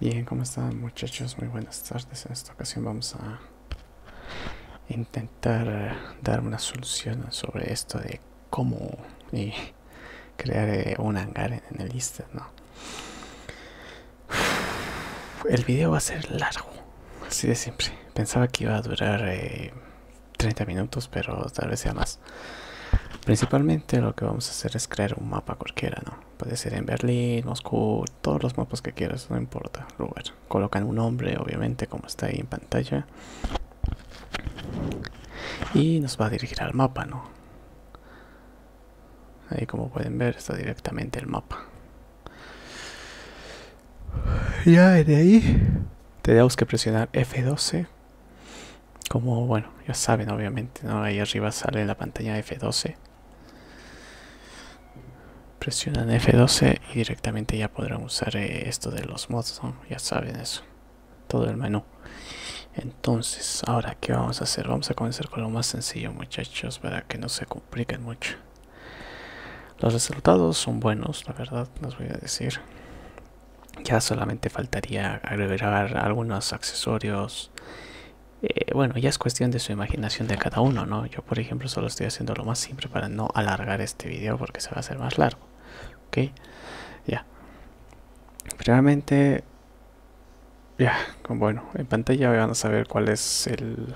Bien, ¿cómo están muchachos? Muy buenas tardes. En esta ocasión vamos a intentar eh, dar una solución sobre esto de cómo eh, crear eh, un hangar en el Easter, ¿no? El video va a ser largo, así de siempre. Pensaba que iba a durar 30 minutos, pero tal vez sea más. Principalmente lo que vamos a hacer es crear un mapa cualquiera, ¿no? Puede ser en Berlín, Moscú, todos los mapas que quieras, no importa, lugar. Colocan un nombre, obviamente, como está ahí en pantalla. Y nos va a dirigir al mapa, ¿no? Ahí como pueden ver está directamente el mapa. Ya de ahí tenemos que presionar F12 como bueno ya saben obviamente ¿no? ahí arriba sale la pantalla f12 presionan f12 y directamente ya podrán usar eh, esto de los mods ya saben eso todo el menú entonces ahora qué vamos a hacer vamos a comenzar con lo más sencillo muchachos para que no se compliquen mucho los resultados son buenos la verdad les voy a decir ya solamente faltaría agregar algunos accesorios eh, bueno, ya es cuestión de su imaginación de cada uno, ¿no? Yo, por ejemplo, solo estoy haciendo lo más simple para no alargar este video porque se va a hacer más largo, ¿ok? Ya. Primeramente, ya, bueno, en pantalla van a saber cuál es el...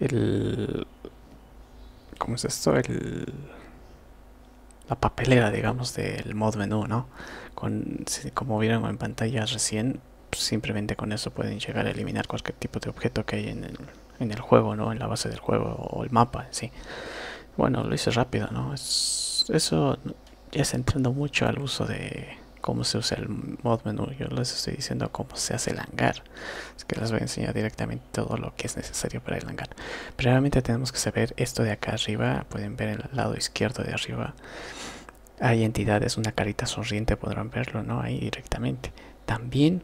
el ¿Cómo es esto? El la papelera, digamos, del mod menú, ¿no? Con, como vieron en pantalla recién, pues, simplemente con eso pueden llegar a eliminar cualquier tipo de objeto que hay en el, juego, ¿no? En la base del juego o el mapa sí. Bueno, lo hice rápido, ¿no? Es, eso ya se entrando mucho al uso de cómo se usa el mod menú. Yo les estoy diciendo cómo se hace el hangar. Es que les voy a enseñar directamente todo lo que es necesario para el hangar. Primeramente tenemos que saber esto de acá arriba. Pueden ver el lado izquierdo de arriba. Hay entidades, una carita sonriente, podrán verlo, ¿no? Ahí directamente. También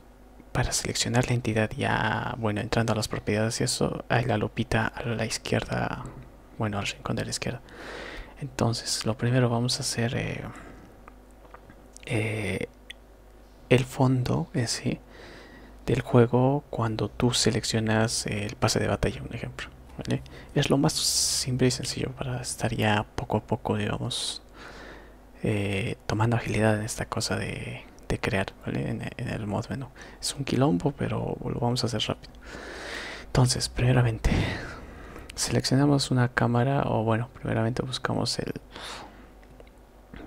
para seleccionar la entidad ya, bueno, entrando a las propiedades y eso, hay la lupita a la izquierda, bueno, al rincón de la izquierda. Entonces, lo primero vamos a hacer eh, eh, el fondo en sí del juego cuando tú seleccionas el pase de batalla, un ejemplo. Es lo más simple y sencillo para estar ya poco a poco, digamos, eh, tomando agilidad en esta cosa de de crear en, el mod menú es un quilombo pero lo vamos a hacer rápido entonces primeramente seleccionamos una cámara o bueno primeramente buscamos el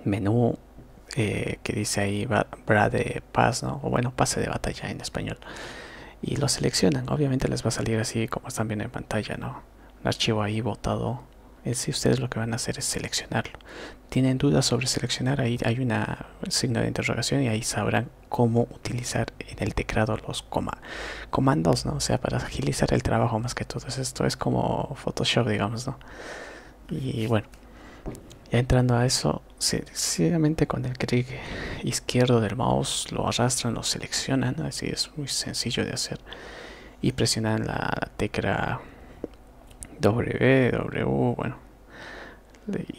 menú eh, que dice ahí bra de paz ¿no? o bueno pase de batalla en español y lo seleccionan obviamente les va a salir así como están viendo en pantalla no un archivo ahí botado si ustedes lo que van a hacer es seleccionarlo tienen dudas sobre seleccionar ahí hay una signo de interrogación y ahí sabrán cómo utilizar en el teclado los comandos no o sea para agilizar el trabajo más que todo esto es como photoshop digamos no y bueno ya entrando a eso sencillamente con el clic izquierdo del mouse lo arrastran lo seleccionan así es muy sencillo de hacer y presionan la tecla W, W, bueno.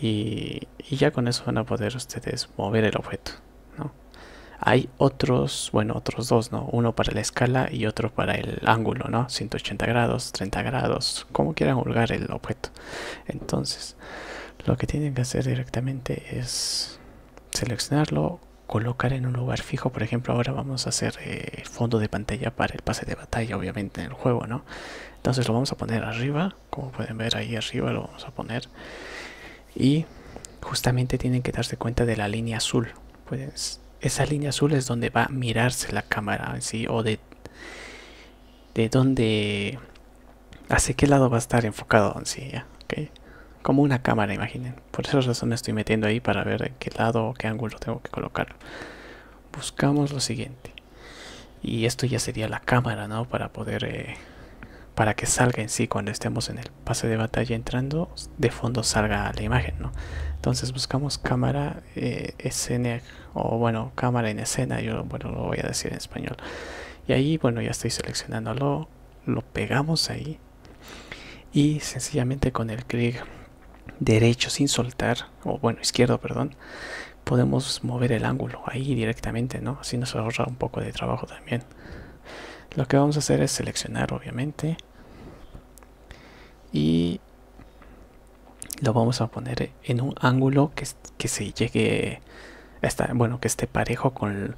Y, ya con eso van a poder ustedes mover el objeto, ¿no? Hay otros, bueno, otros dos, ¿no? Uno para la escala y otro para el ángulo, ¿no? 180 grados, 30 grados, como quieran holgar el objeto. Entonces, lo que tienen que hacer directamente es seleccionarlo, colocar en un lugar fijo. Por ejemplo, ahora vamos a hacer el eh, fondo de pantalla para el pase de batalla, obviamente, en el juego, ¿no? entonces lo vamos a poner arriba como pueden ver ahí arriba lo vamos a poner y justamente tienen que darse cuenta de la línea azul pues esa línea azul es donde va a mirarse la cámara ¿sí? o de de dónde... hacia qué lado va a estar enfocado ¿sí? ¿Okay? como una cámara imaginen por esa razón estoy metiendo ahí para ver en qué lado o qué ángulo tengo que colocar buscamos lo siguiente y esto ya sería la cámara no para poder eh, para que salga en sí cuando estemos en el pase de batalla entrando de fondo salga la imagen no entonces buscamos cámara eh, escena o bueno cámara en escena yo bueno lo voy a decir en español y ahí bueno ya estoy seleccionándolo lo pegamos ahí y sencillamente con el clic derecho sin soltar o bueno izquierdo perdón podemos mover el ángulo ahí directamente no así nos ahorra un poco de trabajo también lo que vamos a hacer es seleccionar obviamente y lo vamos a poner en un ángulo que, se llegue a bueno que esté parejo con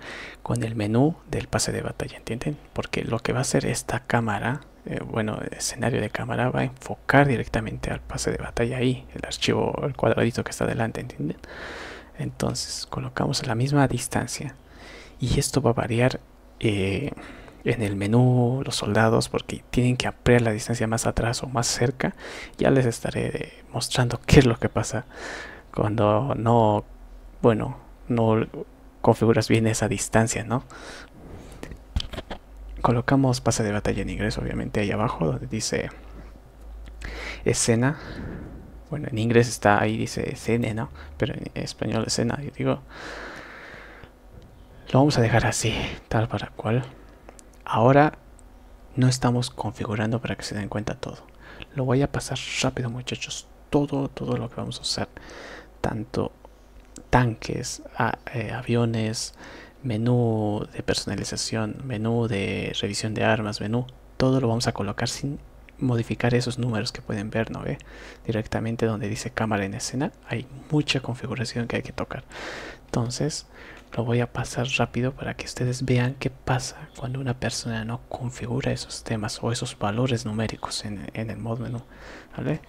el, menú del pase de batalla entienden porque lo que va a hacer esta cámara eh, bueno el escenario de cámara va a enfocar directamente al pase de batalla ahí el archivo el cuadradito que está adelante entienden entonces colocamos a la misma distancia y esto va a variar eh, en el menú los soldados porque tienen que ampliar la distancia más atrás o más cerca ya les estaré eh, mostrando qué es lo que pasa cuando no bueno no configuras bien esa distancia no colocamos pase de batalla en inglés obviamente ahí abajo donde dice escena bueno en inglés está ahí dice escena no pero en español escena yo digo lo vamos a dejar así tal para cual Ahora no estamos configurando para que se den cuenta todo. Lo voy a pasar rápido muchachos. Todo, todo lo que vamos a usar. Tanto tanques, a, eh, aviones, menú de personalización, menú de revisión de armas, menú. Todo lo vamos a colocar sin modificar esos números que pueden ver, ¿no ve? Directamente donde dice cámara en escena. Hay mucha configuración que hay que tocar. Entonces, lo voy a pasar rápido para que ustedes vean qué pasa cuando una persona no configura esos temas o esos valores numéricos en, el modo menú ¿vale?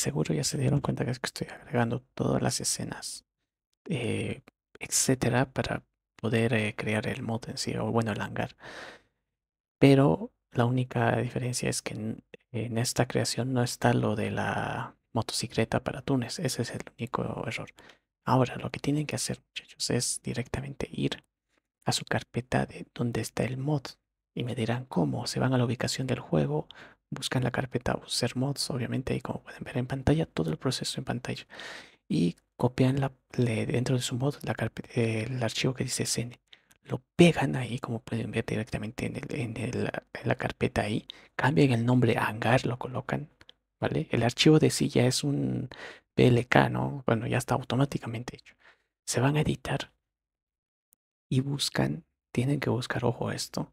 seguro ya se dieron cuenta que estoy agregando todas las escenas, eh, etcétera, para poder eh, crear el mod en sí, o bueno, el hangar. Pero la única diferencia es que en, en, esta creación no está lo de la motocicleta para Túnez. Ese es el único error. Ahora, lo que tienen que hacer, muchachos, es directamente ir a su carpeta de donde está el mod. Y me dirán cómo. Se van a la ubicación del juego buscan la carpeta User Mods, obviamente, ahí como pueden ver en pantalla, todo el proceso en pantalla. Y copian la, dentro de su mod la el archivo que dice CN. Lo pegan ahí, como pueden ver directamente en, la carpeta ahí. Cambian el nombre a hangar, lo colocan. ¿Vale? El archivo de sí ya es un PLK, ¿no? Bueno, ya está automáticamente hecho. Se van a editar y buscan, tienen que buscar, ojo, esto,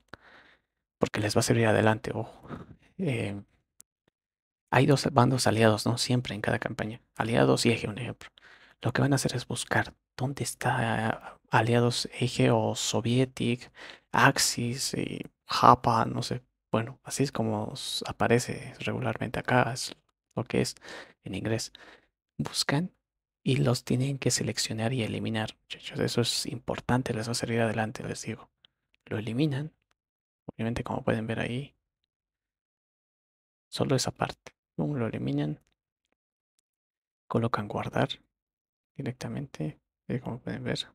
porque les va a servir adelante, ojo. Eh, hay dos bandos aliados, ¿no? Siempre en cada campaña. Aliados y eje, un ejemplo. Lo que van a hacer es buscar dónde está aliados eje o soviétic, axis y japa, no sé. Bueno, así es como aparece regularmente acá, es lo que es en inglés. Buscan y los tienen que seleccionar y eliminar. eso es importante, les va a salir adelante, les digo. Lo eliminan. Obviamente, como pueden ver ahí, Solo esa parte. lo eliminan. Colocan guardar directamente, como pueden ver.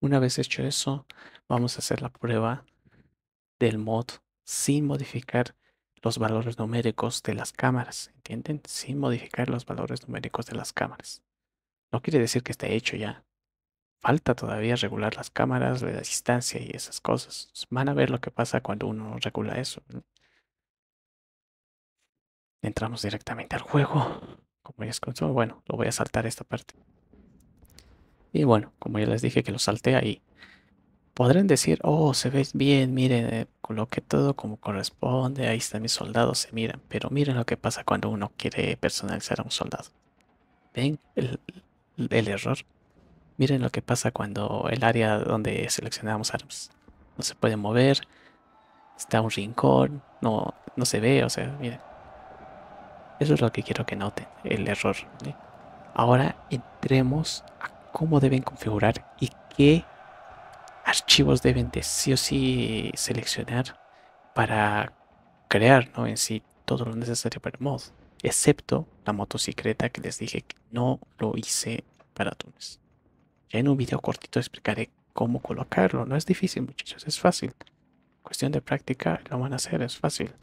Una vez hecho eso, vamos a hacer la prueba del mod sin modificar los valores numéricos de las cámaras, ¿entienden? Sin modificar los valores numéricos de las cámaras. No quiere decir que esté hecho ya. Falta todavía regular las cámaras, la distancia y esas cosas. Van a ver lo que pasa cuando uno regula eso entramos directamente al juego. Como ya escuchó, bueno, lo voy a saltar esta parte. Y bueno, como ya les dije que lo salte ahí. Podrán decir, oh, se ve bien, miren, eh, coloque coloqué todo como corresponde, ahí están mis soldados, se miran. Pero miren lo que pasa cuando uno quiere personalizar a un soldado. ¿Ven el, error? Miren lo que pasa cuando el área donde seleccionamos armas no se puede mover, está un rincón, no, no se ve, o sea, miren. Eso es lo que quiero que noten, el error. Ahora entremos a cómo deben configurar y qué archivos deben de sí o sí seleccionar para crear ¿no? en sí todo lo necesario para el mod, excepto la motocicleta que les dije que no lo hice para Tunes. Ya en un video cortito explicaré cómo colocarlo, no es difícil muchachos, es fácil. Cuestión de práctica, lo van a hacer, es fácil.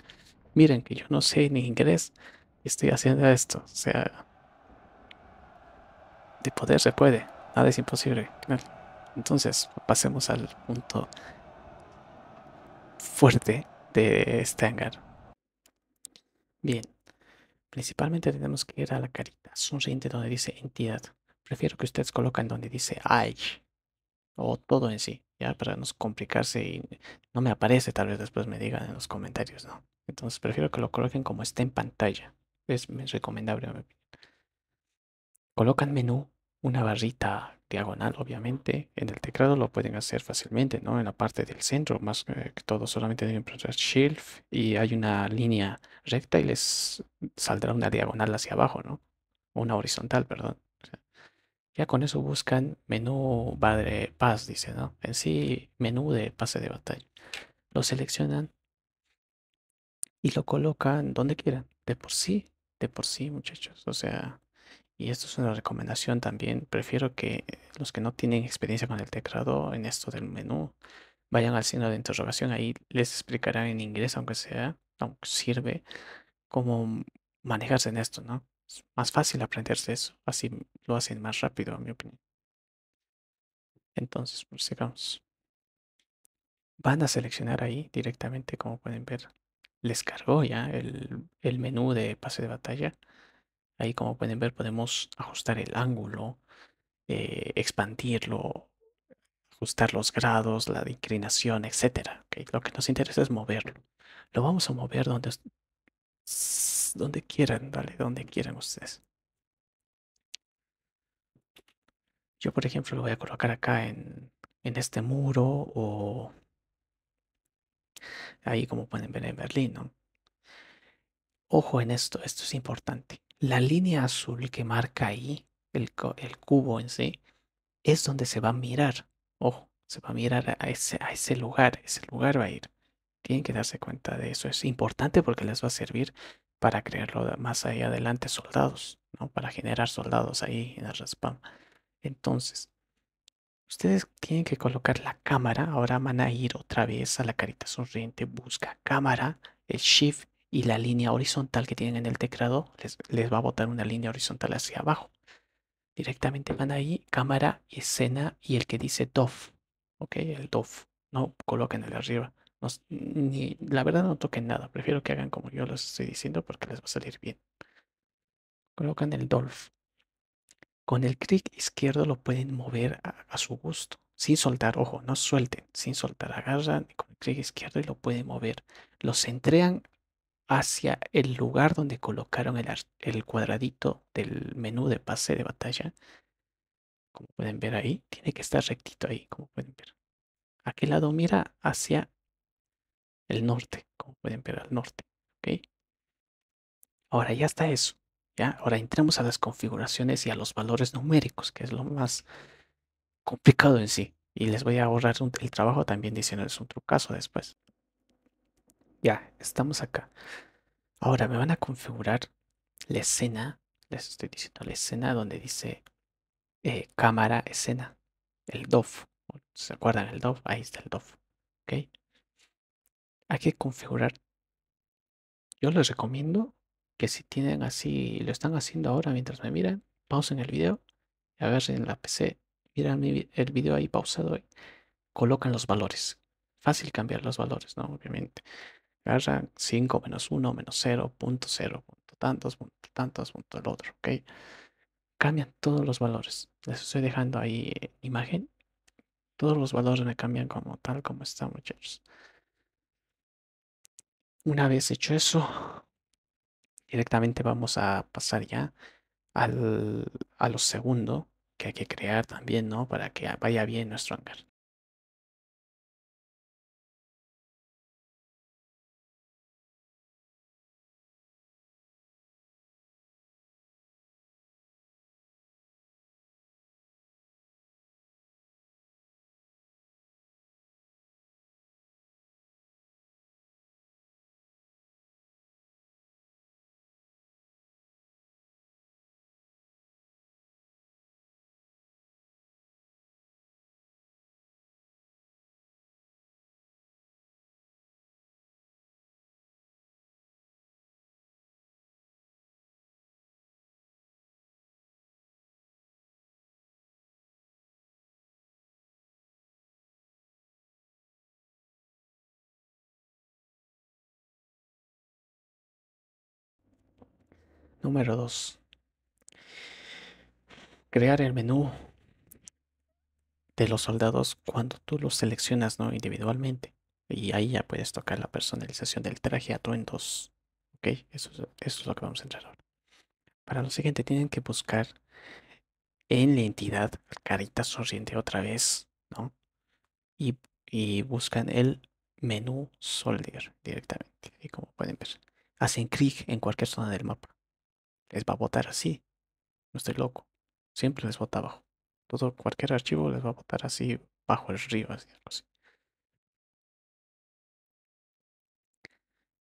Miren que yo no sé ni inglés, estoy haciendo esto. O sea, de poder se puede, nada es imposible. Entonces, pasemos al punto fuerte de este hangar. Bien, principalmente tenemos que ir a la carita sonriente donde dice entidad. Prefiero que ustedes coloquen donde dice hay, o todo en sí, ya para no complicarse y no me aparece, tal vez después me digan en los comentarios, ¿no? Entonces prefiero que lo coloquen como está en pantalla es recomendable. Colocan menú, una barrita diagonal, obviamente. En el teclado lo pueden hacer fácilmente, ¿no? En la parte del centro, más eh, que todo, solamente deben presionar Shift y hay una línea recta y les saldrá una diagonal hacia abajo, ¿no? Una horizontal, perdón. Ya con eso buscan menú padre paz, dice, ¿no? En sí, menú de pase de batalla. Lo seleccionan y lo colocan donde quieran. De por sí, de por sí, muchachos. O sea, y esto es una recomendación también. Prefiero que los que no tienen experiencia con el teclado en esto del menú vayan al signo de interrogación. Ahí les explicarán en inglés, aunque sea, aunque sirve, cómo manejarse en esto, ¿no? Es más fácil aprenderse eso. Así lo hacen más rápido, a mi opinión. Entonces, pues, sigamos. Van a seleccionar ahí directamente, como pueden ver, les cargó ya el, menú de pase de batalla. Ahí como pueden ver podemos ajustar el ángulo, eh, expandirlo, ajustar los grados, la inclinación, etc. Lo que nos interesa es moverlo. Lo vamos a mover donde, donde quieran, dale, donde quieran ustedes. Yo, por ejemplo, lo voy a colocar acá en, en este muro o Ahí como pueden ver en Berlín, Ojo en esto, esto es importante. La línea azul que marca ahí, el, cubo en sí, es donde se va a mirar. Ojo, se va a mirar a ese, a ese lugar, ese lugar va a ir. Tienen que darse cuenta de eso. Es importante porque les va a servir para crearlo más allá adelante soldados, ¿no? Para generar soldados ahí en el RASPAM. Entonces, Ustedes tienen que colocar la cámara. Ahora van a ir otra vez a la carita sonriente. Busca cámara, el shift y la línea horizontal que tienen en el teclado. Les, va a botar una línea horizontal hacia abajo. Directamente van ahí, cámara, escena y el que dice DOF. Ok, el DOF. No coloquen el de arriba. ni, la verdad no toquen nada. Prefiero que hagan como yo les estoy diciendo porque les va a salir bien. Colocan el DOF. Con el clic izquierdo lo pueden mover a, su gusto, sin soltar, ojo, no suelten, sin soltar, agarran con el clic izquierdo y lo pueden mover. Los centrean hacia el lugar donde colocaron el, cuadradito del menú de pase de batalla. Como pueden ver ahí, tiene que estar rectito ahí, como pueden ver. Aquel lado mira? Hacia el norte, como pueden ver al norte. Ahora ya está eso. ¿ya? Ahora entramos a las configuraciones y a los valores numéricos, que es lo más complicado en sí. Y les voy a ahorrar el trabajo también es un trucazo después. Ya, estamos acá. Ahora me van a configurar la escena. Les estoy diciendo la escena donde dice eh, cámara, escena. El DOF. ¿Se acuerdan el DOF? Ahí está el DOF. ¿Ok? Hay que configurar. Yo les recomiendo que si tienen así, lo están haciendo ahora mientras me miran, pausen el video. A ver en la PC, miran el video ahí pausado y colocan los valores. Fácil cambiar los valores, ¿no? Obviamente. Agarran 5 menos 1 menos 0, punto 0, punto tantos, punto tantos, punto el otro, ¿ok? Cambian todos los valores. Les estoy dejando ahí eh, imagen. Todos los valores me cambian como tal como están, muchachos. Una vez hecho eso, directamente vamos a pasar ya al, a lo segundo que hay que crear también, ¿no? Para que vaya bien nuestro hangar. Número 2. Crear el menú de los soldados cuando tú los seleccionas no individualmente. Y ahí ya puedes tocar la personalización del traje tu Ok, eso, eso es lo que vamos a entrar ahora. Para lo siguiente tienen que buscar en la entidad carita Sonriente otra vez, ¿no? Y, y buscan el menú Soldier directamente. Y como pueden ver, hacen clic en cualquier zona del mapa les va a votar así. No estoy loco. Siempre les vota abajo. Todo, cualquier archivo les va a votar así, bajo el río, así, así.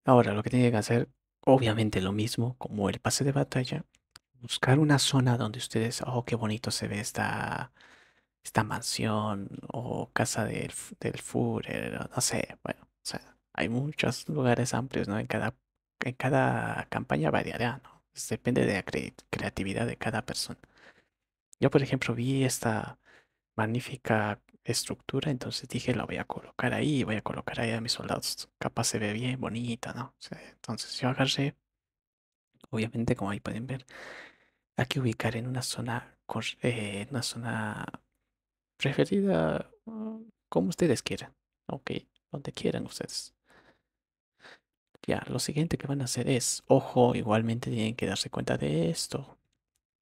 Ahora, lo que tienen que hacer, obviamente lo mismo, como el pase de batalla, buscar una zona donde ustedes, oh, qué bonito se ve esta, esta mansión o casa del, del Führer, no sé, bueno, o sea, hay muchos lugares amplios, ¿no? En cada, en cada campaña variará, ¿no? Depende de la creatividad de cada persona. Yo, por ejemplo, vi esta magnífica estructura, entonces dije, la voy a colocar ahí, voy a colocar ahí a mis soldados. Capaz se ve bien, bonita, ¿no? Entonces yo agarré, obviamente, como ahí pueden ver, hay que ubicar en una zona, eh, una zona preferida mm, como ustedes quieran, ok, donde quieran ustedes. Ya, lo siguiente que van a hacer es, ojo, igualmente tienen que darse cuenta de esto.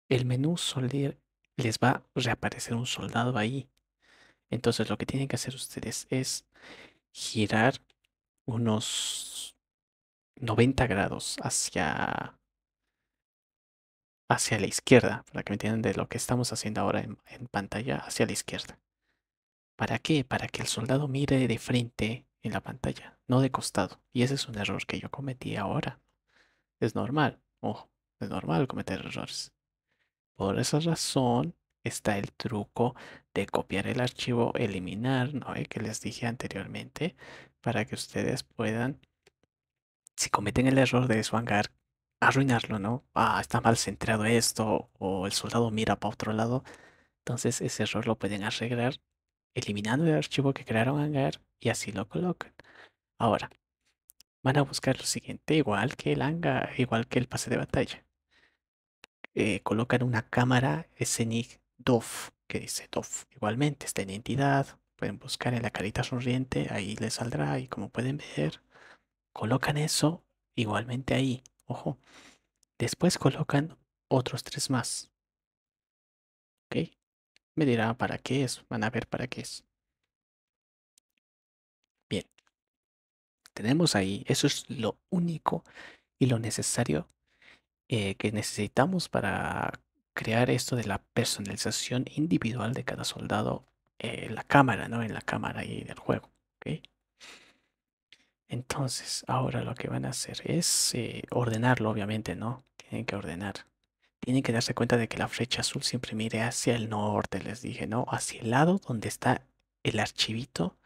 El menú soldier les va a reaparecer un soldado ahí. Entonces lo que tienen que hacer ustedes es girar unos 90 grados hacia, hacia la izquierda, para que me entiendan de lo que estamos haciendo ahora en pantalla, hacia la izquierda. ¿Para qué? Para que el soldado mire de frente la pantalla, no de costado. Y ese es un error que yo cometí ahora. Es normal, ojo, es normal cometer errores. Por esa razón está el truco de copiar el archivo, eliminar, ¿no? ¿Eh? Que les dije anteriormente, para que ustedes puedan, si cometen el error de swangar, arruinarlo, ¿no? Ah, está mal centrado esto, o el soldado mira para otro lado. Entonces ese error lo pueden arreglar eliminando el archivo que crearon hangar y así lo colocan. Ahora, van a buscar lo siguiente, igual que el hangar, igual que el pase de batalla. Eh, colocan una cámara Scenic DOF, que dice DOF. Igualmente, está en entidad, pueden buscar en la carita sonriente, ahí les saldrá y como pueden ver, colocan eso igualmente ahí, ojo. Después colocan otros tres más. ¿Ok? Me dirá para qué es, van a ver para qué es. Bien, tenemos ahí, eso es lo único y lo necesario eh, que necesitamos para crear esto de la personalización individual de cada soldado en la cámara, ¿no? En la cámara y del juego, Entonces, ahora lo que van a hacer es eh, ordenarlo, obviamente, ¿no? Tienen que ordenar. Tienen que darse cuenta de que la flecha azul siempre mire hacia el norte, les dije, ¿no? Hacia el lado donde está el archivito,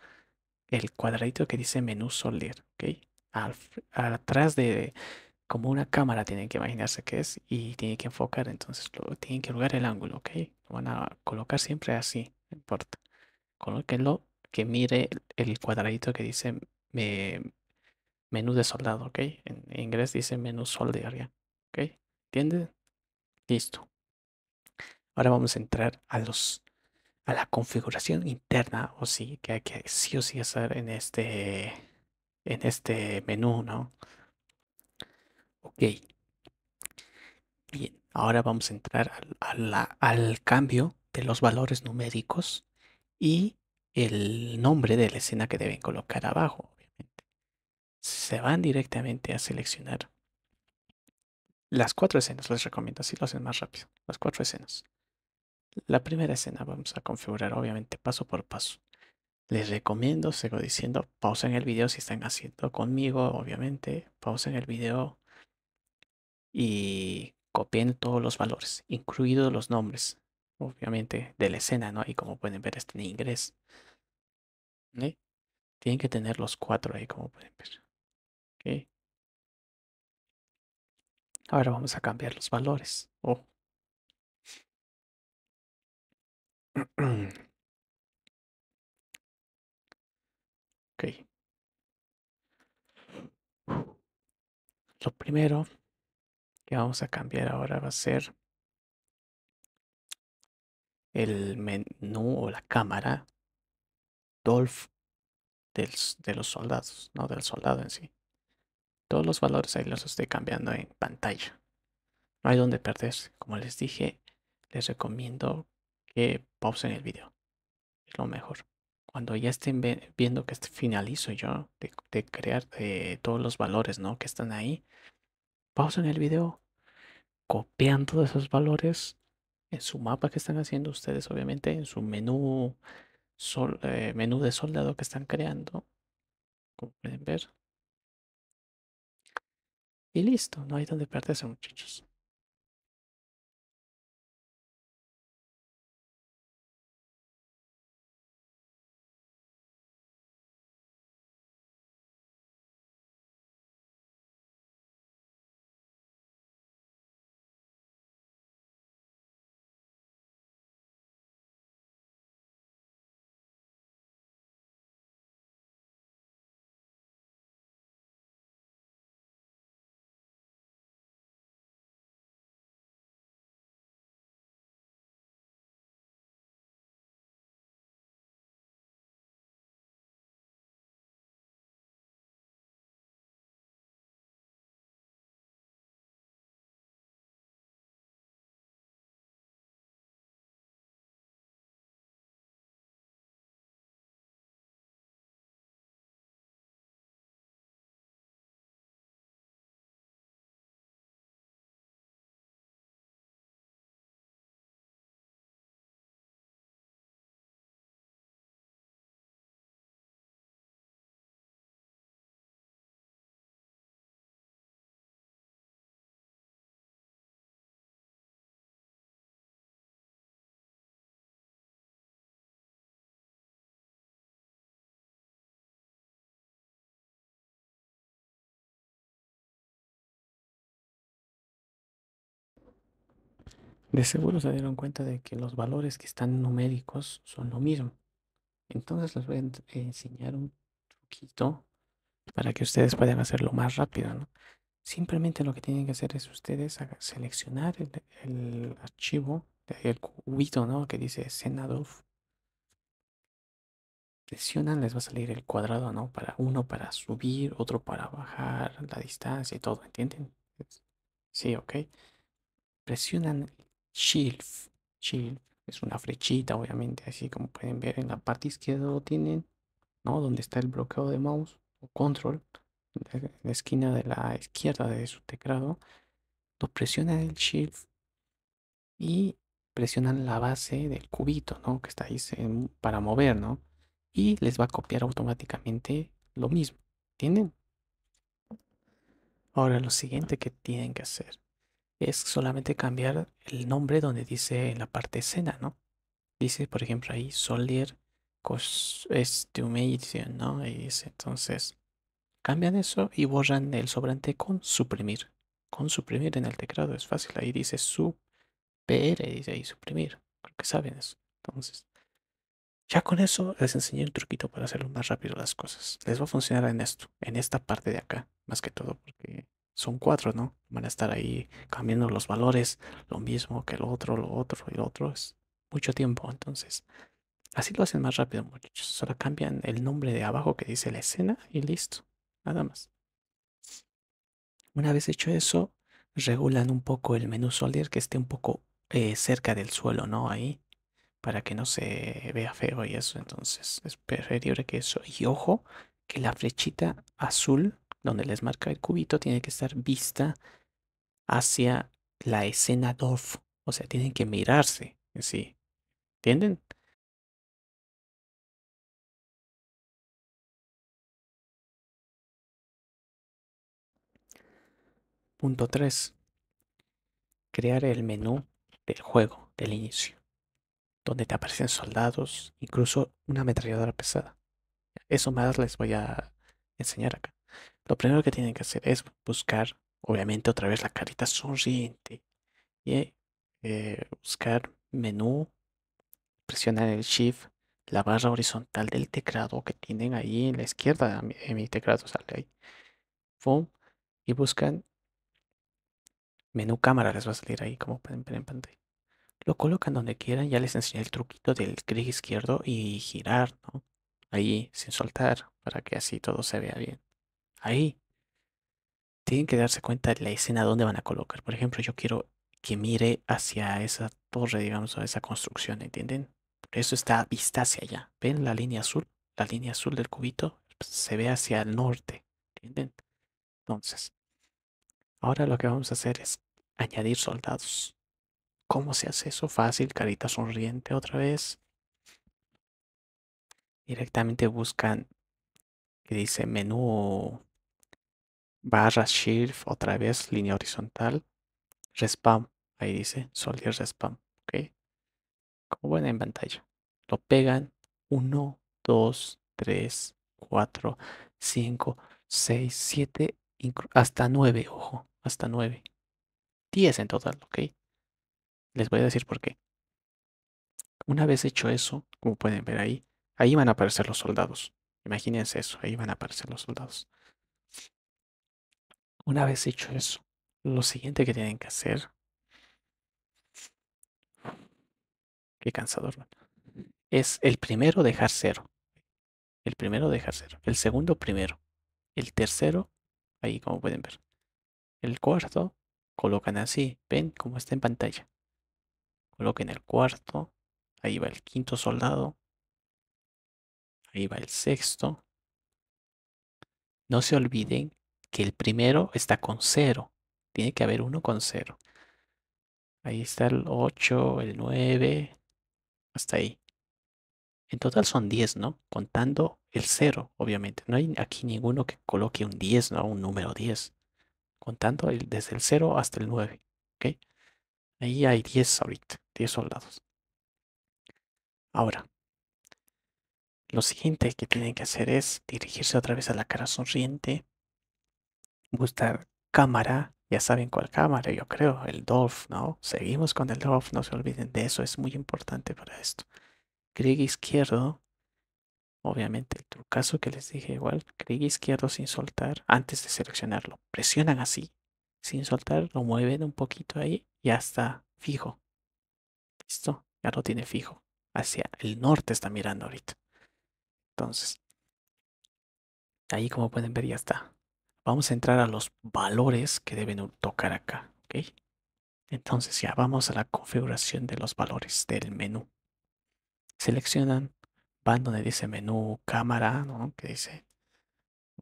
el cuadradito que dice menú solder, ¿ok? Al, atrás de como una cámara tienen que imaginarse que es y tienen que enfocar, entonces tienen que lugar el ángulo, ¿ok? Lo van a colocar siempre así, no importa. Colóquenlo que mire el cuadradito que dice me, menú de soldado, ¿ok? En inglés dice menú solder, ¿ok? ¿Entienden? Listo. Ahora vamos a entrar a los a la configuración interna o sí que hay que sí o sí hacer en este en este menú, ¿no? Ok. Bien, ahora vamos a entrar al, al cambio de los valores numéricos y el nombre de la escena que deben colocar abajo, obviamente. Se van directamente a seleccionar las cuatro escenas les recomiendo, así lo hacen más rápido. Las cuatro escenas. La primera escena vamos a configurar obviamente paso por paso. Les recomiendo, sigo diciendo, pausen el video si están haciendo conmigo, obviamente, pausen el video y copien todos los valores, incluidos los nombres, obviamente, de la escena, ¿no? Y como pueden ver, está en inglés. Tienen que tener los cuatro ahí, como pueden ver. Ahora vamos a cambiar los valores. Lo primero que vamos a cambiar ahora va a ser el menú o la cámara Dolph de los soldados, no del soldado en sí. Todos los valores ahí los estoy cambiando en pantalla. No hay donde perderse. Como les dije, les recomiendo que pausen el video. Es lo mejor. Cuando ya estén viendo que finalizo yo de, crear todos los valores ¿no? que están ahí, pausen el video, copian todos esos valores en su mapa que están haciendo ustedes, obviamente, en su menú, eh, menú de soldado que están creando. Como pueden ver, y listo, no hay donde perderse muchachos. De seguro se dieron cuenta de que los valores que están numéricos son lo mismo. Entonces les voy a eh, enseñar un truquito para que ustedes puedan hacerlo más rápido. ¿no? Simplemente lo que tienen que hacer es ustedes seleccionar el, archivo, el cubito ¿no? que dice Senadov. Presionan, les va a salir el cuadrado, ¿no? Para uno para subir, otro para bajar la distancia y todo, ¿entienden? Sí, ok. Presionan Shift, Shift es una flechita, obviamente, así como pueden ver en la parte izquierda lo tienen, ¿no? Donde está el bloqueo de mouse o control, en la esquina de la izquierda de su teclado. Lo presionan el Shift y presionan la base del cubito, ¿no? Que está ahí para mover, ¿no? Y les va a copiar automáticamente lo mismo, ¿entienden? Ahora lo siguiente que tienen que hacer es solamente cambiar el nombre donde dice en la parte escena, ¿no? Dice, por ejemplo, ahí Solier Costumation, ¿no? Ahí dice, entonces, cambian eso y borran el sobrante con suprimir. Con suprimir en el teclado es fácil, ahí dice su PR, dice ahí suprimir. Creo que saben eso. Entonces, ya con eso les enseñé el truquito para hacerlo más rápido las cosas. Les va a funcionar en esto, en esta parte de acá, más que todo, porque son cuatro, ¿no? Van a estar ahí cambiando los valores, lo mismo que el otro, lo otro y lo otro. Es mucho tiempo, entonces. Así lo hacen más rápido, muchachos. Solo cambian el nombre de abajo que dice la escena y listo. Nada más. Una vez hecho eso, regulan un poco el menú soldier que esté un poco eh, cerca del suelo, ¿no? Ahí. Para que no se vea feo y eso. Entonces es preferible que eso. Y ojo, que la flechita azul donde les marca el cubito, tiene que estar vista hacia la escena DOF. O sea, tienen que mirarse en sí. ¿Entienden? Punto 3. Crear el menú del juego, del inicio, donde te aparecen soldados, incluso una ametralladora pesada. Eso más les voy a enseñar acá. Lo primero que tienen que hacer es buscar, obviamente otra vez la carita sonriente. Y ¿eh? Eh, buscar menú, presionar el shift, la barra horizontal del teclado que tienen ahí en la izquierda en mi, teclado sale ahí. Boom, y buscan menú cámara, les va a salir ahí como pueden ver en pantalla. Lo colocan donde quieran, ya les enseñé el truquito del clic izquierdo y girar, ¿no? Ahí sin soltar, para que así todo se vea bien. Ahí tienen que darse cuenta de la escena donde van a colocar. Por ejemplo, yo quiero que mire hacia esa torre, digamos, a esa construcción, ¿entienden? eso está vista hacia allá. ¿Ven la línea azul? La línea azul del cubito se ve hacia el norte, ¿entienden? Entonces, ahora lo que vamos a hacer es añadir soldados. ¿Cómo se hace eso? Fácil, carita sonriente otra vez. Directamente buscan que dice menú barra shift, otra vez línea horizontal, respam, ahí dice soldier respam, ok. Como ven en pantalla, lo pegan 1, 2, 3, 4, 5, 6, 7, hasta 9, ojo, hasta 9. 10 en total, ok. Les voy a decir por qué. Una vez hecho eso, como pueden ver ahí, ahí van a aparecer los soldados. Imagínense eso, ahí van a aparecer los soldados. Una vez hecho eso, lo siguiente que tienen que hacer. Qué cansador. Es el primero dejar cero. El primero dejar cero. El segundo primero. El tercero, ahí como pueden ver. El cuarto, colocan así. ¿Ven cómo está en pantalla? Coloquen el cuarto. Ahí va el quinto soldado. Ahí va el sexto. No se olviden que el primero está con 0. Tiene que haber uno con 0. Ahí está el 8, el 9, hasta ahí. En total son 10, ¿no? Contando el 0, obviamente. No hay aquí ninguno que coloque un 10, ¿no? Un número 10. Contando desde el 0 hasta el 9, ¿ok? Ahí hay 10 ahorita, 10 soldados. Ahora, lo siguiente que tienen que hacer es dirigirse otra vez a la cara sonriente buscar cámara. Ya saben cuál cámara, yo creo, el DOF, ¿no? Seguimos con el DOF, no se olviden de eso, es muy importante para esto. Clic izquierdo, obviamente el trucazo que les dije igual, clic izquierdo sin soltar, antes de seleccionarlo, presionan así, sin soltar, lo mueven un poquito ahí, ya está fijo. ¿Listo? Ya lo tiene fijo. Hacia el norte está mirando ahorita. Entonces, ahí como pueden ver ya está vamos a entrar a los valores que deben tocar acá. ¿ok? Entonces ya vamos a la configuración de los valores del menú. Seleccionan, van donde dice menú cámara, ¿no? Que dice.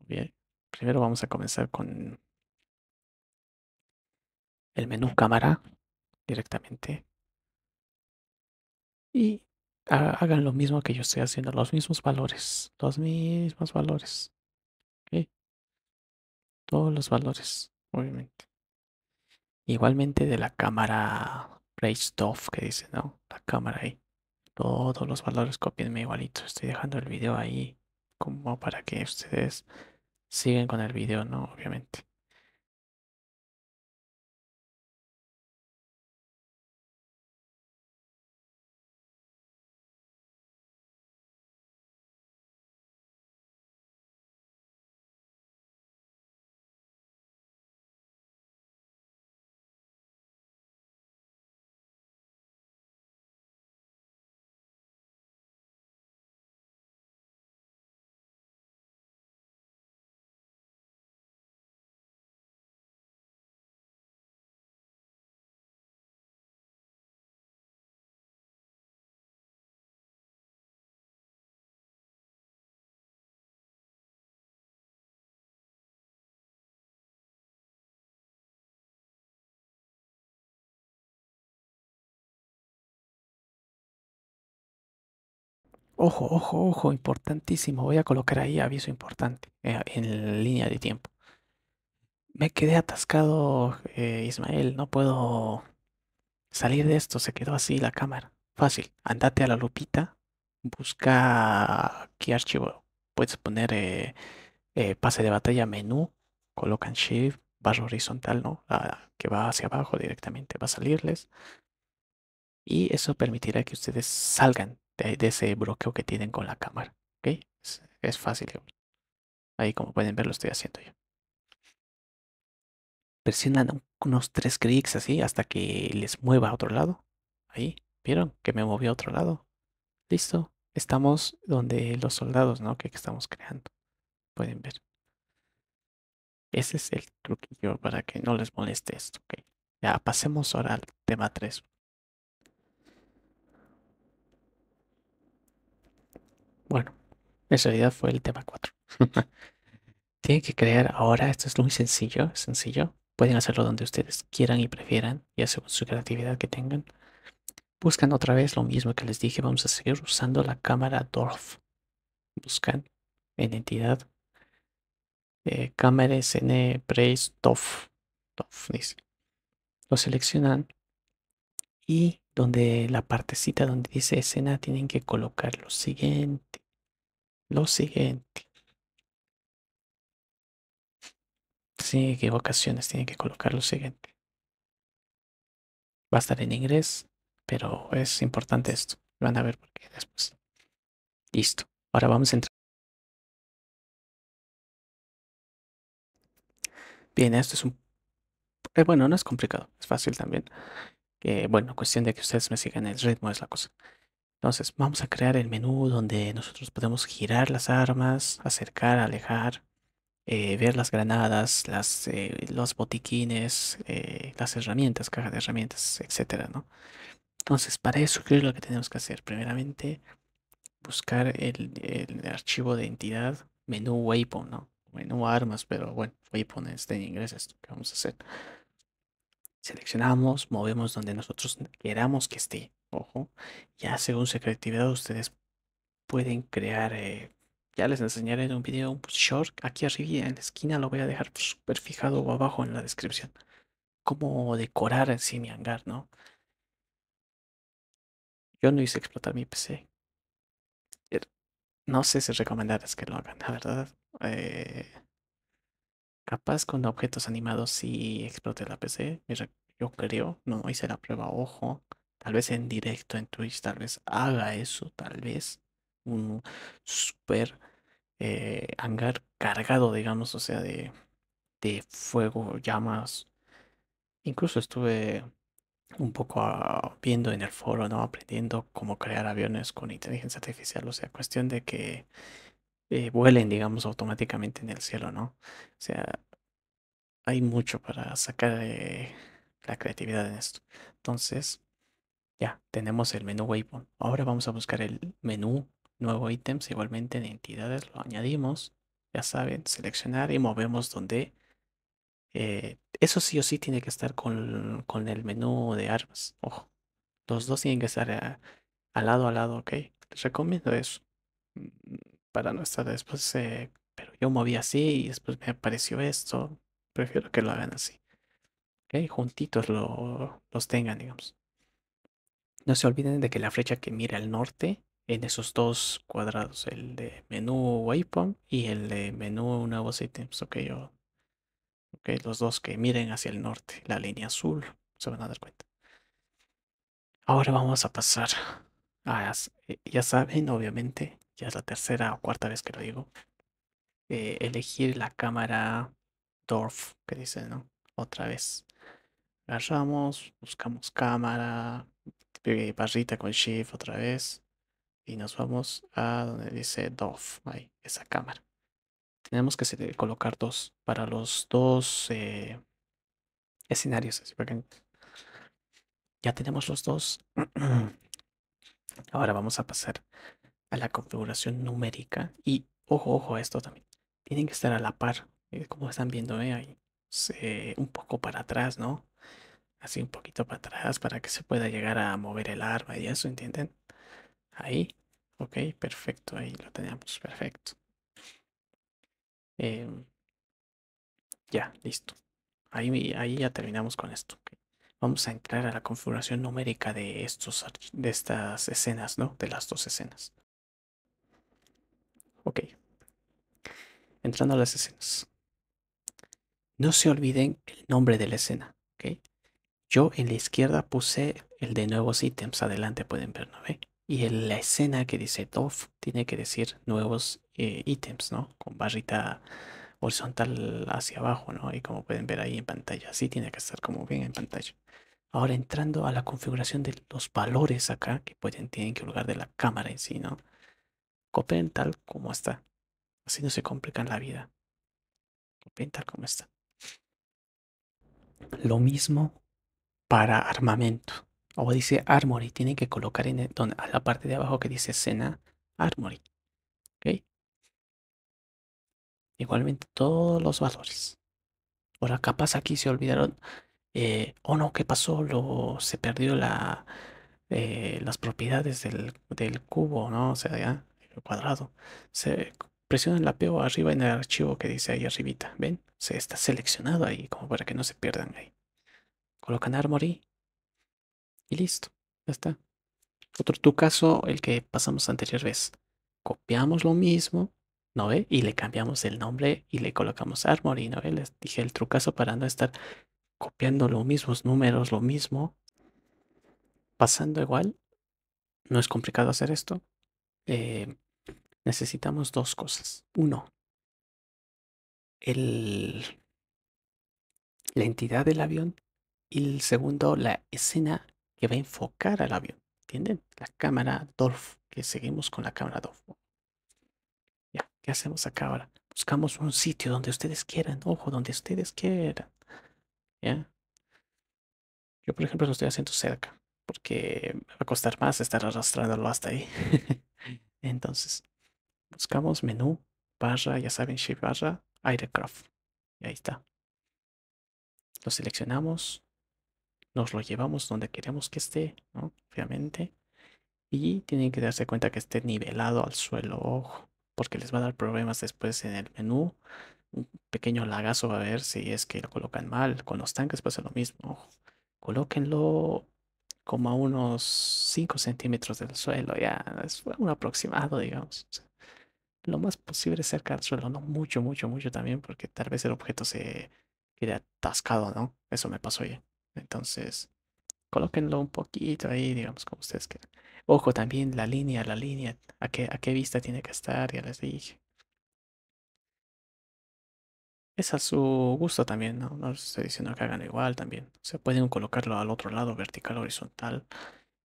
Bien. Primero vamos a comenzar con el menú cámara directamente. Y hagan lo mismo que yo estoy haciendo, los mismos valores, los mismos valores. ¿okay? todos los valores, obviamente. Igualmente de la cámara Stuff que dice, ¿no? La cámara ahí. Todos los valores copienme igualito. Estoy dejando el video ahí como para que ustedes sigan con el video, ¿no? Obviamente. Ojo, ojo, ojo, importantísimo. Voy a colocar ahí aviso importante eh, en línea de tiempo. Me quedé atascado, eh, Ismael. No puedo salir de esto. Se quedó así la cámara. Fácil. Andate a la lupita. Busca qué archivo. Puedes poner eh, pase de batalla, menú. Colocan shift, barra horizontal, ¿no? Ah, que va hacia abajo directamente. Va a salirles. Y eso permitirá que ustedes salgan de, ese bloqueo que tienen con la cámara. ¿ok? Es, fácil. Ahí como pueden ver lo estoy haciendo yo. Presionan unos tres clics así hasta que les mueva a otro lado. Ahí, ¿vieron? Que me movió a otro lado. Listo. Estamos donde los soldados, ¿no? Que estamos creando. Pueden ver. Ese es el truquillo para que no les moleste esto. ¿okay? Ya pasemos ahora al tema 3. Bueno, en realidad fue el tema 4. Tienen que crear ahora, esto es muy sencillo, sencillo. Pueden hacerlo donde ustedes quieran y prefieran, ya según su creatividad que tengan. Buscan otra vez lo mismo que les dije, vamos a seguir usando la cámara DORF. Buscan en entidad eh, cámara SN Brace DORF, dice. Lo seleccionan y donde la partecita donde dice escena tienen que colocar lo siguiente lo siguiente sí que ocasiones tienen que colocar lo siguiente va a estar en inglés pero es importante esto lo van a ver por qué después listo ahora vamos a entrar bien esto es un eh, bueno no es complicado es fácil también que bueno, cuestión de que ustedes me sigan el ritmo es la cosa. Entonces, vamos a crear el menú donde nosotros podemos girar las armas, acercar, alejar, eh, ver las granadas, las, eh, los botiquines, eh, las herramientas, caja de herramientas, etc. ¿no? Entonces, para eso, ¿qué es lo que tenemos que hacer? Primeramente, buscar el, el archivo de entidad, menú Weapon, ¿no? Menú armas, pero bueno, Weapon es de inglés esto que vamos a hacer. Seleccionamos, movemos donde nosotros queramos que esté. Ojo, ya según su creatividad ustedes pueden crear, eh, ya les enseñaré en un video un short aquí arriba en la esquina, lo voy a dejar super fijado o abajo en la descripción. Cómo decorar en sí mi hangar, ¿no? Yo no hice explotar mi PC. Er, no sé si recomendarles que lo hagan, la verdad. Eh, Capaz con objetos animados sí explote la PC. yo creo, no hice la prueba, ojo. Tal vez en directo en Twitch, tal vez haga eso, tal vez. Un super eh, hangar cargado, digamos, o sea, de, de fuego, llamas. Incluso estuve un poco viendo en el foro, ¿no? Aprendiendo cómo crear aviones con inteligencia artificial. O sea, cuestión de que eh, vuelen, digamos, automáticamente en el cielo, ¿no? O sea, hay mucho para sacar eh, la creatividad en esto. Entonces, ya, tenemos el menú Weapon. Ahora vamos a buscar el menú Nuevo Ítems, igualmente en Entidades, lo añadimos. Ya saben, seleccionar y movemos donde... Eh, eso sí o sí tiene que estar con, el menú de armas. Ojo, los dos tienen que estar al lado a lado, ¿ok? Les recomiendo eso mm, para no estar después, eh, pero yo moví así y después me apareció esto. Prefiero que lo hagan así. Ok, Juntitos lo, los tengan, digamos. No se olviden de que la flecha que mira al norte en esos dos cuadrados, el de menú waypoint y el de menú nuevos pues, ítems, ok, yo, Ok, los dos que miren hacia el norte, la línea azul, se van a dar cuenta. Ahora vamos a pasar a, ya saben, obviamente, ya es la tercera o cuarta vez que lo digo, eh, elegir la cámara DORF, que dice, ¿no? Otra vez. Agarramos, buscamos cámara, eh, barrita con Shift otra vez, y nos vamos a donde dice DORF, ahí, esa cámara. Tenemos que colocar dos para los dos eh, escenarios, así ya tenemos los dos. Ahora vamos a pasar a la configuración numérica y ojo, ojo esto también. Tienen que estar a la par, eh, como están viendo eh, ahí, un poco para atrás, ¿no? Así un poquito para atrás para que se pueda llegar a mover el arma y eso, ¿entienden? Ahí, ok, perfecto, ahí lo tenemos, perfecto. Em, ya, listo. Ahí, ahí ya terminamos con esto. Vamos a entrar a la configuración numérica de, estos, de estas escenas, ¿no? De las dos escenas. Ok. Entrando a las escenas. No se olviden el nombre de la escena. ¿ok? Yo en la izquierda puse el de nuevos ítems. Adelante pueden ver, ¿no Y en la escena que dice DOF tiene que decir nuevos eh, ítems, ¿no? Con barrita horizontal hacia abajo, ¿no? Y como pueden ver ahí en pantalla. Así tiene que estar como bien en pantalla. Ahora entrando a la configuración de los valores acá que pueden tienen que lugar de la cámara en sí, ¿no? Copen tal como está. Así no se complican la vida. Copen tal como está. Lo mismo para armamento. O dice Armory. Tienen que colocar en e, a la parte de abajo que dice escena Armory. Igualmente todos los valores. Ahora capaz aquí se olvidaron. Eh, o oh, no, ¿qué pasó? Lo, se perdió la, eh, las propiedades del, del, cubo, ¿no? O sea, ya cuadrado. Se presiona la P arriba en el archivo que dice ahí arribita. ¿Ven? Se está seleccionado ahí como para que no se pierdan ahí. Colocan Armory y listo. Ya está. Otro tu caso, el que pasamos anterior vez. Copiamos lo mismo, ¿no ve? Y le cambiamos el nombre y le colocamos Armory, ¿no ve? Les dije el trucazo para no estar copiando los mismos números, lo mismo. Pasando igual. No es complicado hacer esto. Eh, necesitamos dos cosas. Uno, el, la entidad del avión y el segundo, la escena que va a enfocar al avión. ¿Entienden? La cámara Dolph, que seguimos con la cámara Dolph. Ya, ¿qué hacemos acá ahora? Buscamos un sitio donde ustedes quieran, ojo, donde ustedes quieran. ¿Ya? Yo, por ejemplo, lo estoy haciendo cerca porque va a costar más estar arrastrándolo hasta ahí. Entonces, buscamos menú, barra, ya saben, shape barra, aircraft. Y ahí está. Lo seleccionamos, nos lo llevamos donde queremos que esté, ¿no? obviamente. Y tienen que darse cuenta que esté nivelado al suelo, ojo, porque les va a dar problemas después en el menú. Un pequeño lagazo va a ver si es que lo colocan mal. Con los tanques pasa lo mismo, ojo. Colóquenlo como a unos 5 centímetros del suelo, ya es un aproximado, digamos. lo más posible cerca del suelo, no mucho, mucho, mucho también, porque tal vez el objeto se quede atascado, ¿no? Eso me pasó ya. Entonces, colóquenlo un poquito ahí, digamos, como ustedes quieran. Ojo también la línea, la línea, a qué, a qué vista tiene que estar, ya les dije es a su gusto también, ¿no? No estoy diciendo que hagan igual también. se pueden colocarlo al otro lado, vertical, horizontal,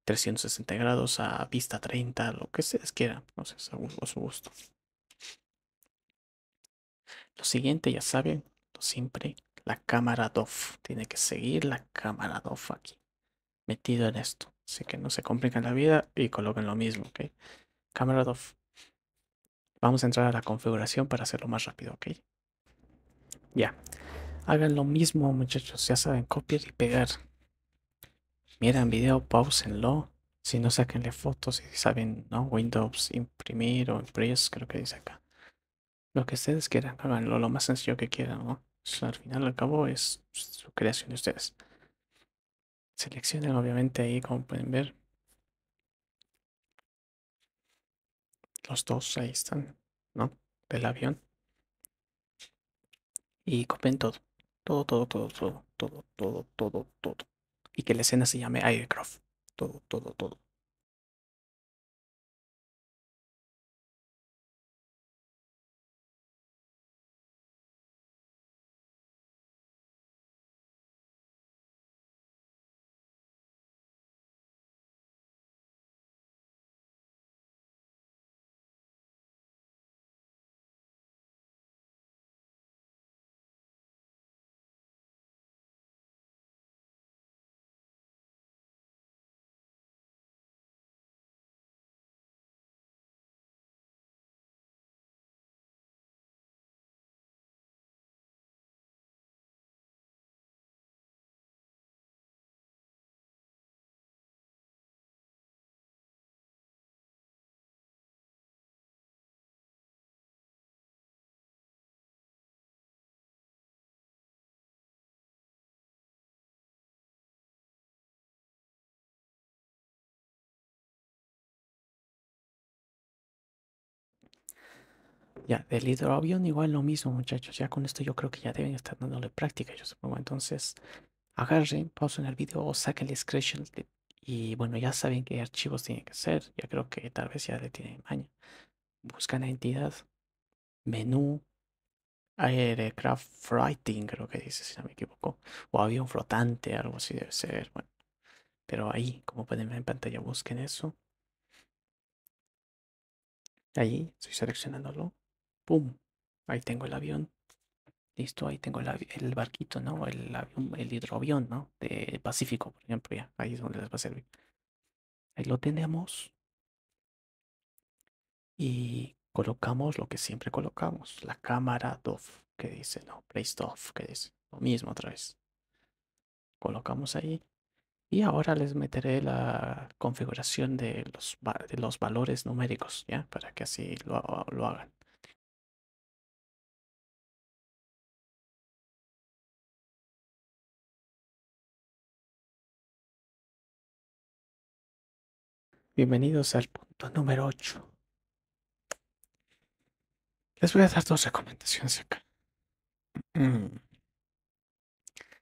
360 grados, a vista 30, lo que ustedes quieran. No sé, es a, su gusto. Lo siguiente, ya saben, lo siempre, la cámara DOF. Tiene que seguir la cámara DOF aquí, metido en esto. Así que no se complican la vida y coloquen lo mismo, ¿ok? Cámara DOF. Vamos a entrar a la configuración para hacerlo más rápido, ¿ok? Ya. Hagan lo mismo, muchachos. Ya saben, copiar y pegar. Miren video, pausenlo. Si no, saquenle fotos. Si saben, ¿no? Windows, imprimir o impress, creo que dice acá. Lo que ustedes quieran, háganlo lo más sencillo que quieran, ¿no? Pues, al final, al cabo, es su creación de ustedes. Seleccionen, obviamente, ahí, como pueden ver. Los dos ahí están, ¿no? Del avión y copen todo. Todo, todo, todo, todo, todo, todo, todo, todo. Y que la escena se llame Aircraft. Todo, todo, todo. Ya, del hidroavión igual lo mismo, muchachos. Ya con esto yo creo que ya deben estar dándole práctica, yo supongo. Entonces, agarren, pausen el video o saquen el screenshot. Y bueno, ya saben qué archivos tienen que ser. Ya creo que tal vez ya le tienen maña. Buscan la entidad, menú, aircraft writing, creo que dice, si no me equivoco. O avión flotante, algo así debe ser. Bueno, pero ahí, como pueden ver en pantalla, busquen eso. Ahí estoy seleccionándolo. ¡Pum! Ahí tengo el avión. Listo, ahí tengo el, barquito, ¿no? El, avión, el hidroavión, ¿no? De Pacífico, por ejemplo, ya. Ahí es donde les va a servir. Ahí lo tenemos. Y colocamos lo que siempre colocamos. La cámara DOF, que dice, ¿no? Place DOF, que dice. Lo mismo otra vez. Colocamos ahí. Y ahora les meteré la configuración de los, valores numéricos, ¿ya? Para que así lo hagan. Bienvenidos al punto número 8. Les voy a dar dos recomendaciones acá. Mm.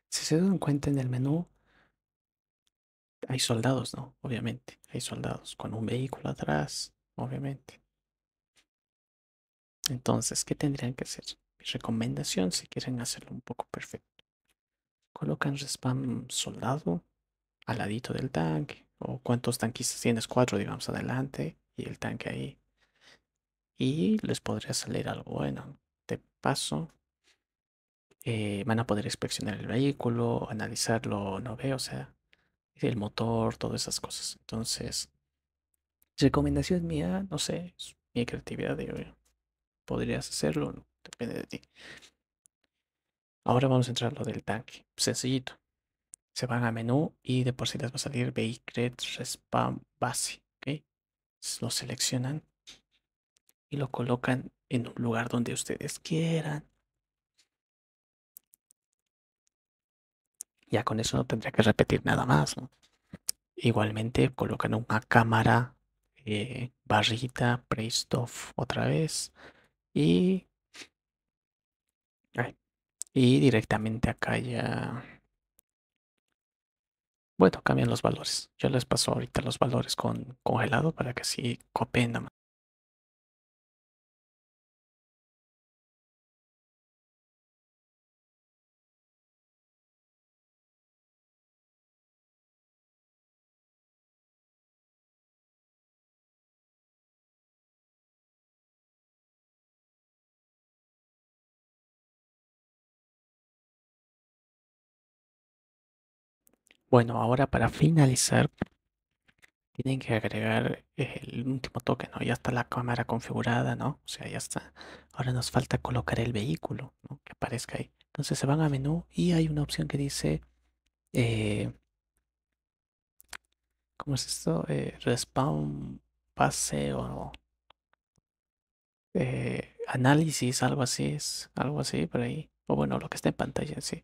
Si se dan cuenta en el menú, hay soldados, ¿no? Obviamente, hay soldados con un vehículo atrás, obviamente. Entonces, ¿qué tendrían que hacer? Mi recomendación, si quieren hacerlo un poco perfecto, colocan respawn soldado al ladito del tanque o cuántos tanques tienes, cuatro, digamos, adelante y el tanque ahí. Y les podría salir algo bueno. De paso, eh, van a poder inspeccionar el vehículo, analizarlo, no veo, o sea, el motor, todas esas cosas. Entonces, recomendación mía, no sé, mi creatividad, de Podrías hacerlo, depende de ti. Ahora vamos a entrar a lo del tanque, sencillito se van a menú y de por sí les va a salir Vehicle Respam Base. ¿okay? Lo seleccionan y lo colocan en un lugar donde ustedes quieran. Ya con eso no tendría que repetir nada más. Igualmente colocan una cámara, eh, barrita, pre otra vez y, y directamente acá ya bueno, cambian los valores. Yo les paso ahorita los valores con congelado para que sí copien. nada más. Bueno, ahora para finalizar, tienen que agregar eh, el último toque, ¿no? Ya está la cámara configurada, ¿no? O sea, ya está. Ahora nos falta colocar el vehículo, ¿no? Que aparezca ahí. Entonces se van a menú y hay una opción que dice... Eh, ¿Cómo es esto? Eh, respawn, paseo, eh, análisis, algo así, es algo así por ahí. O bueno, lo que está en pantalla, sí.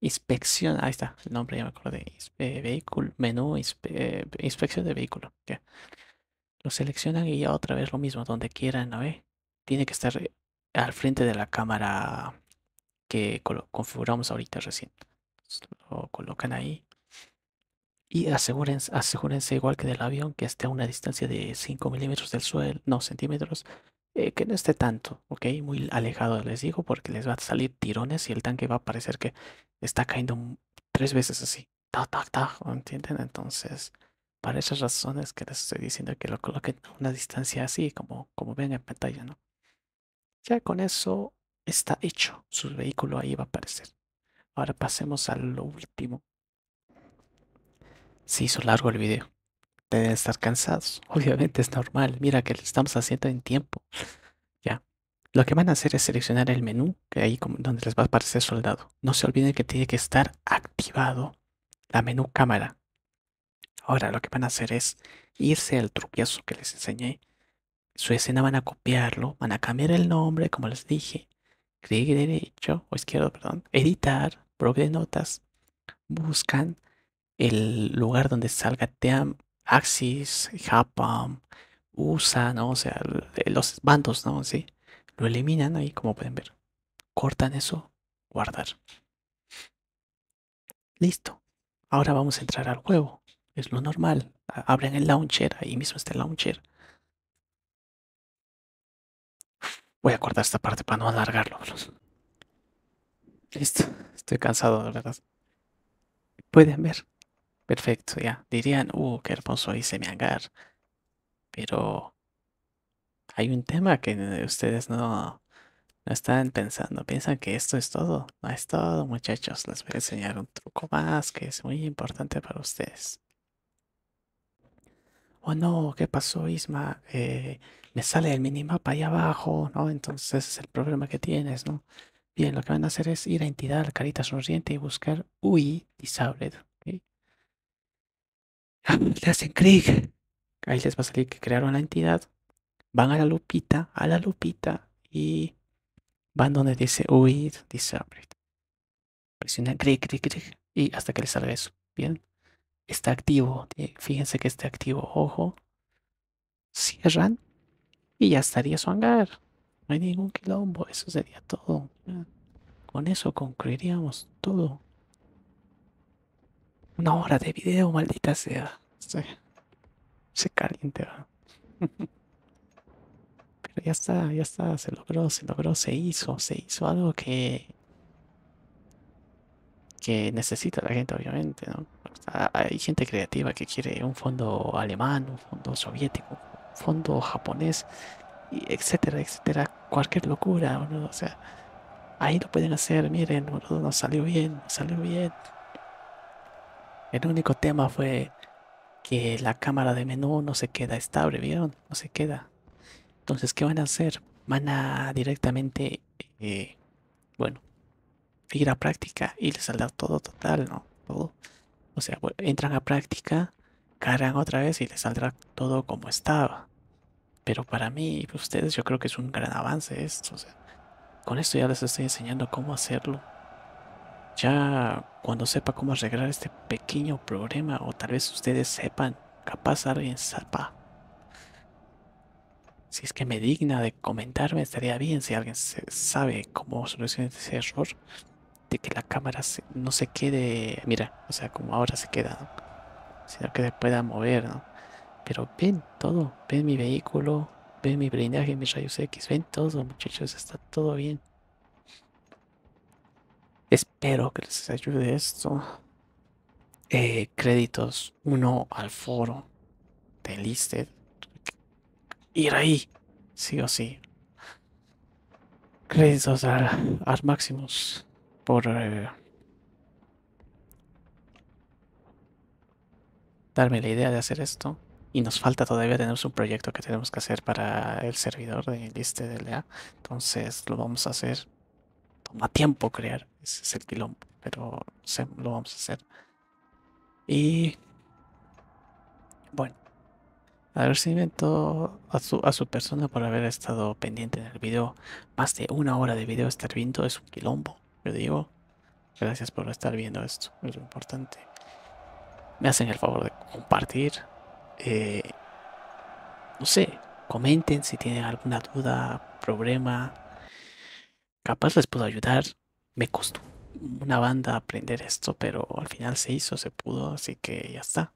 Inspección, ahí está, el nombre ya me acordé. Eh, vehículo, menú, eh, inspección de vehículo. Lo seleccionan y ya otra vez lo mismo, donde quieran, ¿no? Tiene que estar eh, al frente de la cámara que configuramos ahorita recién. Lo colocan ahí. Y asegúrense, asegúrense igual que del avión que esté a una distancia de 5 milímetros del suelo, no centímetros, eh, que no esté tanto, ¿ok? Muy alejado, les digo, porque les va a salir tirones y el tanque va a parecer que está cayendo tres veces así. ta ta ta, ¿entienden? Entonces, para esas razones que les estoy diciendo que lo coloquen a una distancia así, como, como ven en pantalla, ¿no? Ya con eso está hecho, su vehículo ahí va a aparecer. Ahora pasemos a lo último. Se hizo largo el video deben estar cansados. Obviamente es normal. Mira que lo estamos haciendo en tiempo. Ya. Lo que van a hacer es seleccionar el menú, que ahí como donde les va a aparecer soldado. No se olviden que tiene que estar activado la menú cámara. Ahora lo que van a hacer es irse al truquiazo que les enseñé. Su escena van a copiarlo, van a cambiar el nombre, como les dije. Clic derecho o izquierdo, perdón. Editar, prove de notas. Buscan el lugar donde salga Team. Axis, Japan, USA, ¿no? O sea, eh, los bandos, ¿no? Sí. Lo eliminan ahí, como pueden ver. Cortan eso, guardar. Listo. Ahora vamos a entrar al juego. Es lo normal. Abren el launcher, ahí mismo está el launcher. Voy a cortar esta parte para no alargarlo. Listo, estoy cansado, de verdad. Pueden ver, Perfecto, ya. Dirían, uh, qué hermoso hice mi hangar. Pero hay un tema que eh, ustedes no, no están pensando. Piensan que esto es todo. No es todo, muchachos. Les voy a enseñar un truco más que es muy importante para ustedes. Oh no, ¿qué pasó, Isma? Eh, me sale el minimapa ahí abajo, ¿no? Entonces ese es el problema que tienes, ¿no? Bien, lo que van a hacer es ir a entidad, carita sonriente y buscar UI Disabled le hacen clic. Ahí les va a salir que crearon la entidad. Van a la lupita, a la lupita y van donde dice dice Disabled. Presionan clic, clic, clic y hasta que les salga eso. Bien, está activo. Fíjense que está activo. Ojo, cierran y ya estaría su hangar. No hay ningún quilombo. Eso sería todo. Con eso concluiríamos todo. Una hora de video, maldita sea. Se, caliente. Pero ya está, ya está, se logró, se logró, se hizo, se hizo algo que que necesita la gente obviamente, ¿no? Hay gente creativa que quiere un fondo alemán, un fondo soviético, un fondo japonés, etcétera, etcétera, cualquier locura, o sea, ahí lo pueden hacer, miren, boludo, nos salió bien, nos salió bien. El único tema fue que la cámara de menú no se queda estable, ¿vieron? No se queda. Entonces, ¿qué van a hacer? Van a directamente, eh, bueno, ir a práctica y les saldrá todo total, ¿no? Todo. O sea, entran a práctica, cargan otra vez y les saldrá todo como estaba. Pero para mí y para ustedes yo creo que es un gran avance esto. sea, con esto ya les estoy enseñando cómo hacerlo ya cuando sepa cómo arreglar este pequeño problema, o tal vez ustedes sepan, capaz alguien sepa. Si es que me digna de comentarme, estaría bien si alguien sabe cómo solucionar ese error de que la cámara no se quede, mira, o sea, como ahora se queda, sino que se pueda mover, ¿no? Pero ven todo, ven mi vehículo, ven mi blindaje, mis rayos X, ven todo, muchachos, está todo bien. Espero que les ayude esto. Eh, créditos uno al foro de Listed. Ir ahí, sí o sí. Créditos al, al por eh, darme la idea de hacer esto. Y nos falta todavía, tenemos un proyecto que tenemos que hacer para el servidor de Listed LA. Entonces lo vamos a hacer toma tiempo crear, ese es el quilombo, pero lo vamos a hacer. Y bueno, agradecimiento a su, a su persona por haber estado pendiente en el video. Más de una hora de video estar viendo es un quilombo, yo digo. Gracias por estar viendo esto, es lo importante. Me hacen el favor de compartir. Eh, no sé, comenten si tienen alguna duda, problema capaz les puedo ayudar. Me costó una banda aprender esto, pero al final se hizo, se pudo, así que ya está.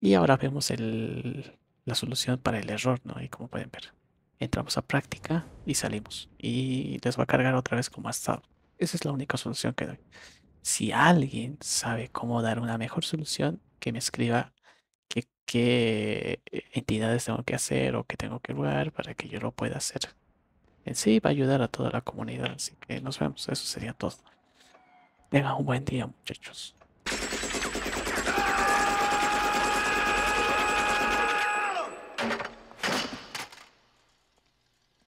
Y ahora vemos la solución para el error, ¿no? Y como pueden ver, entramos a práctica y salimos. Y les va a cargar otra vez como estado Esa es la única solución que doy. Si alguien sabe cómo dar una mejor solución, que me escriba qué, entidades tengo que hacer o qué tengo que lugar para que yo lo pueda hacer en eh, sí va a ayudar a toda la comunidad. Así que nos vemos. Eso sería todo. Tengan un buen día, muchachos.